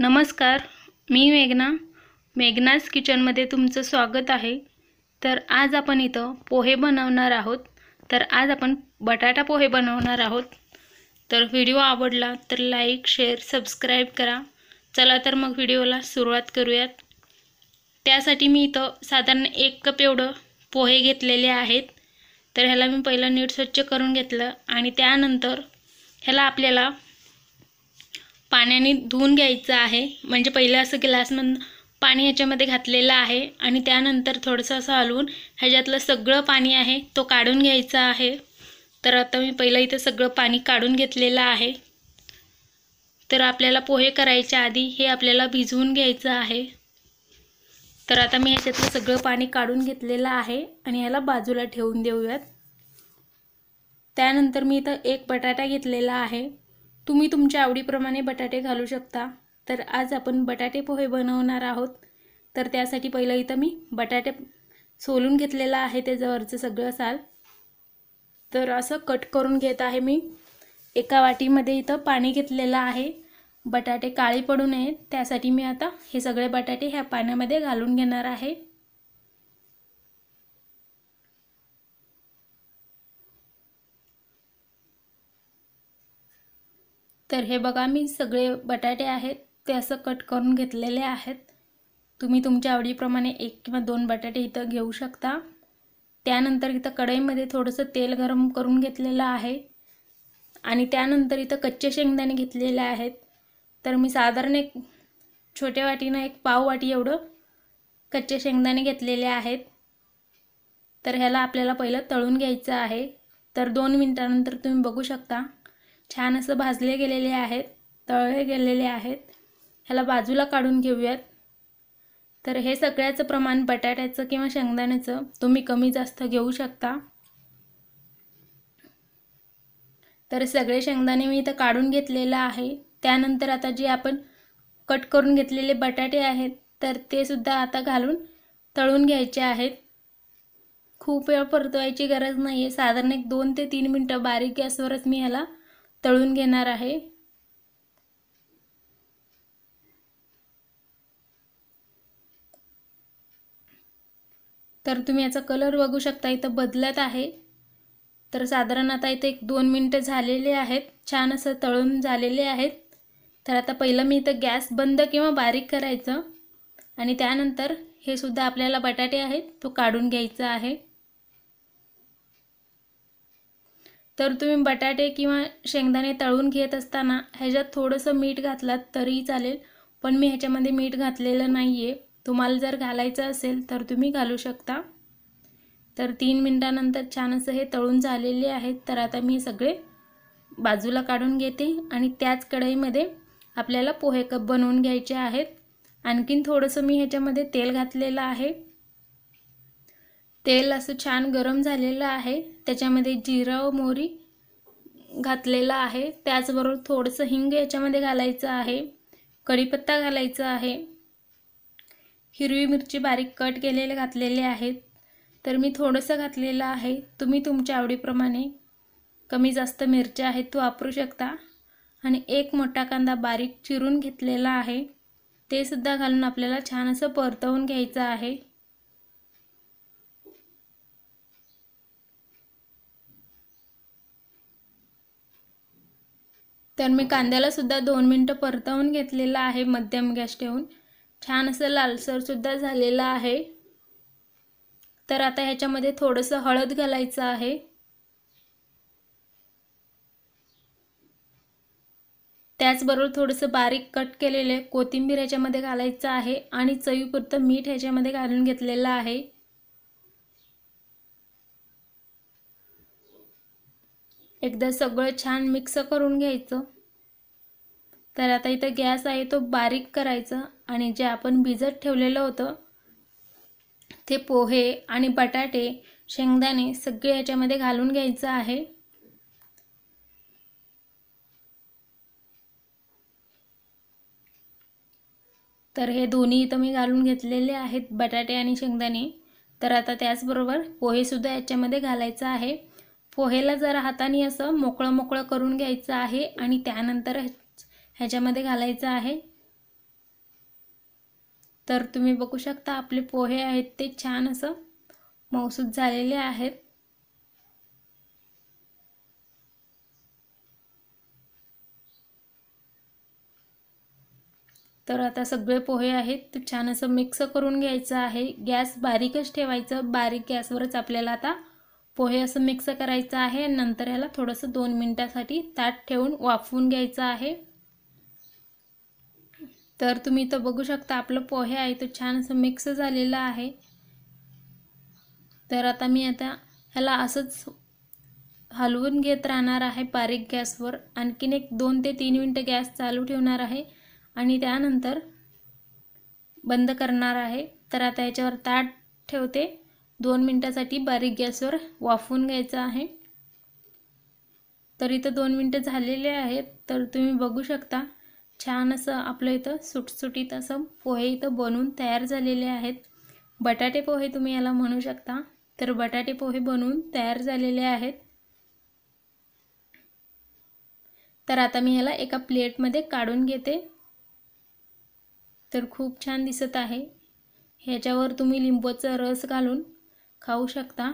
नमस्कार मी मेघना मेघनाज किचनमध्ये तुमचं स्वागत आहे तर आज आपण इथं पोहे बनवणार आहोत तर आज आपण बटाटा पोहे बनवणार आहोत तर व्हिडिओ आवडला तर लाईक शेअर सबस्क्राईब करा चला तर मग व्हिडिओला सुरुवात करूयात त्यासाठी मी इथं साधारण एक कप एवढं पोहे घेतलेले आहेत तर ह्याला मी पहिलं नीट स्वच्छ करून घेतलं आणि त्यानंतर ह्याला आपल्याला पाण्याने धुवून घ्यायचं आहे म्हणजे पहिलं असं ग्लासमधून पाणी ह्याच्यामध्ये घातलेलं आहे आणि त्यानंतर थोडंसं असं हलवून ह्याच्यातलं सगळं पाणी आहे तो काढून घ्यायचा आहे तर आता मी पहिलं इथं सगळं पाणी काढून घेतलेलं आहे तर आपल्याला पोहे करायच्या आधी हे आपल्याला भिजवून घ्यायचं आहे तर आता मी ह्याच्यातलं सगळं पाणी काढून घेतलेलं आहे आणि ह्याला बाजूला ठेवून देऊयात त्यानंतर मी इथं एक बटाटा घेतलेला आहे तुम्ही तुमच्या आवडीप्रमाणे बटाटे घालू शकता तर आज आपण बटाटे पोहे बनवणार आहोत तर त्यासाठी पहिलं इथं मी बटाटे सोलून घेतलेला आहे त्याच्यावरचं सगळं साल तर असं कट करून घेत आहे मी एका वाटीमध्ये इथं पाणी घेतलेलं आहे बटाटे काळे पडू नयेत त्यासाठी मी आता हे सगळे बटाटे ह्या पाण्यामध्ये घालून घेणार आहे तर हे बघा मी सगळे बटाटे आहेत ते असं कट करून घेतलेले आहेत तुम्ही तुमच्या आवडीप्रमाणे एक किंवा दोन बटाटे इथं घेऊ शकता त्यानंतर इथं कढईमध्ये थोडंसं तेल गरम करून घेतलेलं आहे आणि त्यानंतर इथं कच्चे शेंगदाणे घेतलेले आहेत तर मी साधारण एक छोट्या वाटीनं एक पाव वाटी एवढं कच्चे शेंगदाणे घेतलेले आहेत तर ह्याला आपल्याला पहिलं तळून घ्यायचं आहे तर दोन मिनटानंतर तुम्ही बघू शकता छान असं भाजले गेलेले आहेत तळले गेलेले आहेत ह्याला बाजूला काढून घेऊयात तर हे सगळ्याचं प्रमाण बटाट्याचं किंवा शेंगदाण्याचं तुम्ही कमी जास्त घेऊ शकता तर सगळे शेंगदाणे मी इथं काढून घेतलेलं आहे त्यानंतर आता जे आपण कट करून घेतलेले बटाटे आहेत तर ते सुद्धा आता घालून तळून घ्यायचे आहेत खूप वेळ परतवायची गरज नाही आहे साधारण एक दोन ते तीन मिनटं बारीक गॅसवरच मी ह्याला तळून घेणार आहे तर तुम्ही याचा कलर बघू शकता इथं बदलत आहे तर साधारण आता इथे एक दोन मिनटं झालेले आहेत छान असं तळून झालेले आहेत तर आता पहिलं मी इथं गॅस बंद किंवा बारीक करायचं आणि त्यानंतर हे सुद्धा आपल्याला बटाटे आहेत तो काढून घ्यायचा आहे तर तुम्ही बटाटे किंवा शेंगदाणे तळून घेत असताना ह्याच्यात थोडंसं मीठ घातलात तरीही चालेल पण मी ह्याच्यामध्ये मीठ घातलेलं नाही आहे तुम्हाला जर घालायचं असेल तर तुम्ही घालू शकता तर तीन मिनटानंतर छान असं हे तळून झालेले आहेत तर आता मी सगळे बाजूला काढून घेते आणि त्याच कढईमध्ये आपल्याला पोहे कप बनवून घ्यायचे आहेत आणखीन थोडंसं मी ह्याच्यामध्ये तेल घातलेलं आहे तेल असं छान गरम झालेलं आहे त्याच्यामध्ये जिरं मोरी घातलेलं आहे त्याचबरोबर थोडंसं हिंग याच्यामध्ये घालायचं आहे कढीपत्ता घालायचा आहे हिरवी मिरची बारीक कट केलेले घातलेले आहेत तर मी थोडंसं घातलेलं आहे तुम्ही तुमच्या आवडीप्रमाणे कमी जास्त मिरच्या आहेत तो वापरू शकता आणि एक मोठा कांदा बारीक चिरून घेतलेला आहे ते सुद्धा घालून आपल्याला छान असं परतवून घ्यायचं आहे तर मी कांद्यालासुद्धा दोन मिनटं परतवून घेतलेलं आहे मध्यम गॅस ठेवून छान असं लालसरसुद्धा झालेलं आहे तर आता ह्याच्यामध्ये थोडंसं हळद घालायचं आहे त्याचबरोबर थोडंसं बारीक कट केलेले कोथिंबीर ह्याच्यामध्ये घालायचं आहे आणि चवीपुरतं मीठ ह्याच्यामध्ये घालून घेतलेलं आहे एकदा सगळं छान मिक्स करून घ्यायचं तर आता इथं गॅस आहे तो बारीक करायचं आणि जे आपण भिजत ठेवलेलं होतं ते पोहे आणि बटाटे शेंगदाणे सगळे याच्यामध्ये घालून घ्यायचं आहे तर हे दोन्ही इथं मी घालून घेतलेले आहेत बटाटे आणि शेंगदाणे तर आता त्याचबरोबर पोहेसुद्धा याच्यामध्ये घालायचं आहे पोहेला जरा हाताने असं मोकळं मोकळं करून घ्यायचं आहे आणि त्यानंतर ह्याच्यामध्ये घालायचं आहे तर तुम्ही बघू शकता आपले पोहे आहेत ते छान असं मौसूद झालेले आहेत तर आता सगळे पोहे आहेत ते छान असं मिक्स करून घ्यायचं आहे गॅस बारीकच ठेवायचं बारीक गॅसवरच आपल्याला आता पोहे असं मिक्स करायचं आहे नंतर याला थोडंसं दोन मिनटासाठी ताट ठेवून वाफवून घ्यायचं आहे तर तुम्ही इथं बघू शकता आपलं पोहे आहे तो छान असं मिक्स झालेलं आहे तर आता मी आता ह्याला असंच हलवून घेत राहणार आहे बारीक गॅसवर आणखीन एक दोन ते तीन मिनटं गॅस चालू ठेवणार आहे आणि त्यानंतर बंद करणार आहे तर आता याच्यावर ताट ठेवते दोन मिनटासाठी बारीक गॅसवर वाफवून घ्यायचं आहे तर इथं दोन मिनटं झालेले आहेत तर तुम्ही बघू शकता छान असं आपलं इथं सुटसुटीत असं पोहे इथं बनवून तयार झालेले आहेत बटाटे पोहे तुम्ही याला म्हणू शकता तर बटाटे पोहे बनवून तयार झालेले आहेत तर आता मी याला एका प्लेटमध्ये काढून घेते तर खूप छान दिसत आहे ह्याच्यावर तुम्ही लिंबूचा रस घालून खाऊ शकता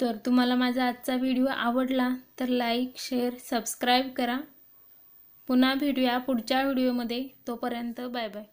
तर तुम्हाला माझा आजचा व्हिडिओ आवडला तर लाईक शेअर सबस्क्राईब करा पुन्हा भेटूया पुढच्या व्हिडिओमध्ये तोपर्यंत बाय बाय